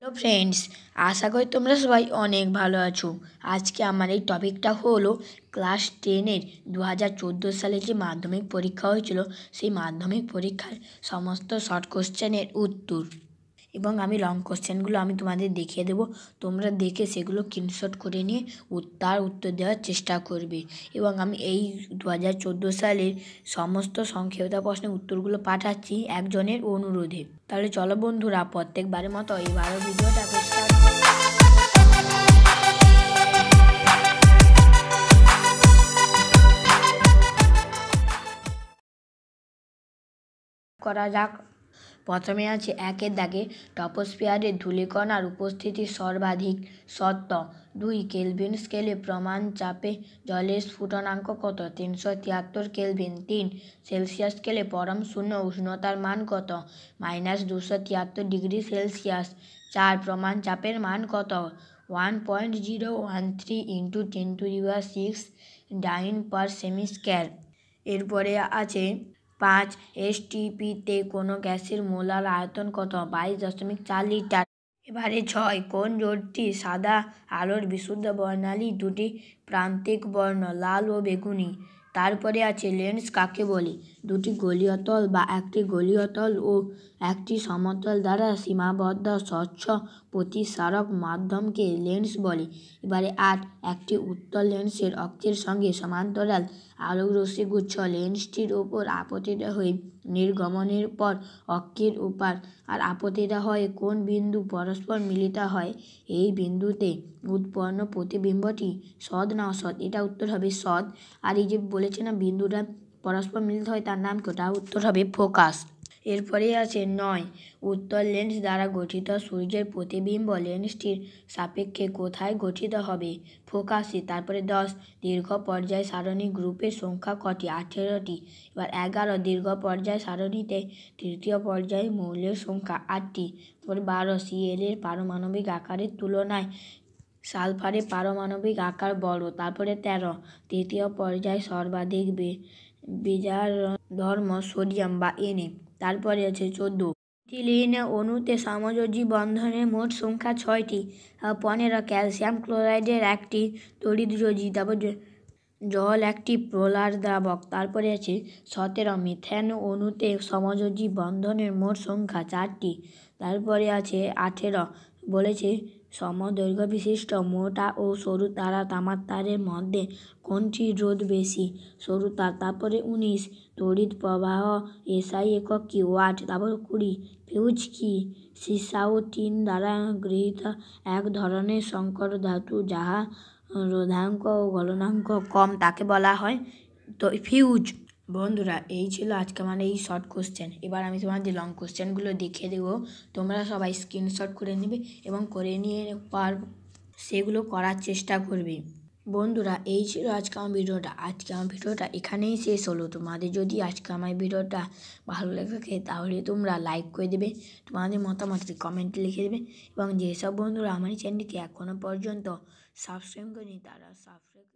hello friends আশা করি তোমরা সবাই অনেক ভালো আছো আজকে আমার এই টপিকটা হলো ক্লাস টেনের দু হাজার চোদ্দো সালে যে মাধ্যমিক পরীক্ষা হয়েছিল সেই মাধ্যমিক পরীক্ষার সমস্ত শর্ট কোশ্চেনের উত্তর এবং আমি লং কোশ্চেনগুলো আমি তোমাদের দেখিয়ে দেবো তোমরা দেখে সেগুলো স্ক্রিনশট করে নিয়ে তার উত্তর দেওয়ার চেষ্টা করবে এবং আমি এই দু হাজার চোদ্দো সালের সমস্ত সংক্ষেপতা প্রশ্নের উত্তরগুলো পাঠাচ্ছি একজনের অনুরোধে তাহলে চলো বন্ধুরা প্রত্যেকবারের মতো এবারও ভিডিওটা করা যাক প্রথমে আছে একের দাগে টপোস্ফিয়ারে ধুলিকণার উপস্থিতি সর্বাধিক সত্য দুই কেলভিন স্কেলে প্রমাণ চাপে জলের স্ফুটনাঙ্ক কত তিনশো তিয়াত্তর কেলভিন তিন সেলসিয়াস স্কেলে পরম শূন্য উষ্ণতার মান কত মাইনাস দুশো তিয়াত্তর ডিগ্রি সেলসিয়াস চার প্রমাণ চাপের মান কত one point zero one three into ten to দিবার six dyne per semi square এরপরে আছে পাঁচ এসটিপিতে কোন গ্যাসের মোলার আয়তন কত বাইশ দশমিক চার লিটার এবারে ছয় কোন জোটটি সাদা আলোর বিশুদ্ধ বর্ণালী দুটি প্রান্তিক বর্ণ লাল ও বেগুনি তারপরে আছে লেন্স কাকে বলে দুটি গলিয়তল বা একটি গলিয়তল ও একটি সমতল দ্বারা সীমাবদ্ধ স্বচ্ছ প্রতিসারক মাধ্যমকে লেন্স বলে এবারে আট একটি উত্তল লেন্সের অক্ষের সঙ্গে সমান্তরাল রশ্মিগুচ্ছ লেন্সটির ওপর আপতিত হয়ে নির্গমনের পর অক্ষের ওপার আর আপতিত হয় কোন বিন্দু পরস্পর মিলিত হয় এই বিন্দুতে উৎপন্ন প্রতিবিম্বটি সৎ না অসৎ এটা উত্তর হবে সৎ আর এই যে বলেছে না বিন্দুটা পরস্পর মিলিত হয় তার নাম কোটা উত্তর হবে ফোকাস এরপরেই আছে নয় উত্তর লেন্স দ্বারা গঠিত সূর্যের প্রতিবিম্ব লেন্সটির সাপেক্ষে কোথায় গঠিত হবে ফোকাসে তারপরে দশ দীর্ঘ পর্যায় সারণী গ্রুপের সংখ্যা কটি আঠেরোটি এবার এগারো দীর্ঘ পর্যায় সারণীতে তৃতীয় পর্যায়ে মৌলের সংখ্যা আটটি তারপরে বারো সিএলের পারমাণবিক আকারের তুলনায় সালফারে পারমাণবিক আকার বড় তারপরে তেরো তৃতীয় পর্যায় সর্বাধিক বিজার ধর্ম সোডিয়াম বা এনে তারপরে আছে চোদ্দ ইথিলিন অণুতে সমযোজী বন্ধনের মোট সংখ্যা ছয়টি পনেরো ক্যালসিয়াম ক্লোরাইডের একটি তড়িৎযোজী তারপর জল একটি প্রলার দ্রাবক তারপরে আছে সতেরো মিথেন অণুতে সমযোজী বন্ধনের মোট সংখ্যা চারটি তারপরে আছে আঠেরো বলেছে সমদৈর্ঘ্য বিশিষ্ট মোটা ও সরু তারা তামার মধ্যে কোনটির রোধ বেশি সরু তার তারপরে উনিশ তড়িৎ প্রবাহ এসআই একক কি ওয়াট তারপর কুড়ি ফিউজ কি ও টিন দ্বারা গৃহীত এক ধরনের সংকর ধাতু যাহা রোধাঙ্ক ও গলনাঙ্ক কম তাকে বলা হয় তো ফিউজ বন্ধুরা এই ছিল আজকে আমার মানে এই শর্ট কোশ্চেন এবার আমি তোমাদের লং কোশ্চেনগুলো দেখে দেবো তোমরা সবাই স্ক্রিনশট করে নেবে এবং করে নিয়ে পার সেগুলো করার চেষ্টা করবে বন্ধুরা এই ছিল আজকে আমার ভিডিওটা আজকে আমার ভিডিওটা এখানেই শেষ হলো তোমাদের যদি আজকে আমার ভিডিওটা ভালো লেগে থাকে তাহলে তোমরা লাইক করে দেবে তোমাদের মতামত কমেন্ট লিখে দেবে এবং যেসব বন্ধুরা আমার চ্যানেলকে এখনও পর্যন্ত সাবস্ক্রাইব করিনি তারা সাবস্ক্রাইব